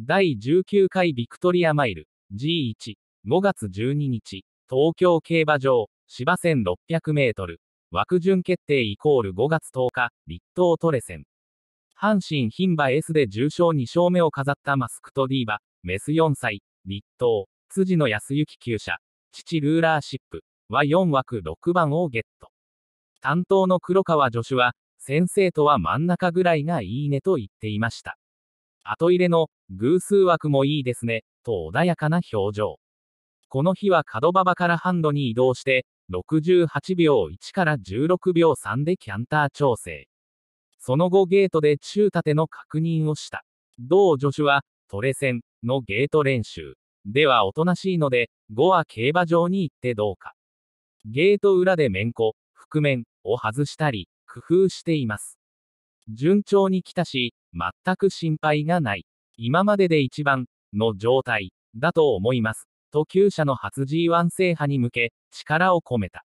第19回ビクトリアマイル G15 月12日東京競馬場芝 1600m 枠順決定イコール5月10日立東トレセン阪神牝馬 S で重賞2勝目を飾ったマスクトディーバメス4歳立東辻野康之厩舎父ルーラーシップは4枠6番をゲット担当の黒川助手は先生とは真ん中ぐらいがいいねと言っていました後入れの、偶数枠もいいですね、と穏やかな表情。この日は角馬場からハンドに移動して、68秒1から16秒3でキャンター調整。その後ゲートで中立の確認をした。同助手は、トレセンのゲート練習。ではおとなしいので、5は競馬場に行ってどうか。ゲート裏で面子、覆面を外したり、工夫しています。順調に来たし、全く心配がない。今までで一番の状態だと思います。と旧社の初 G1 制覇に向け、力を込めた。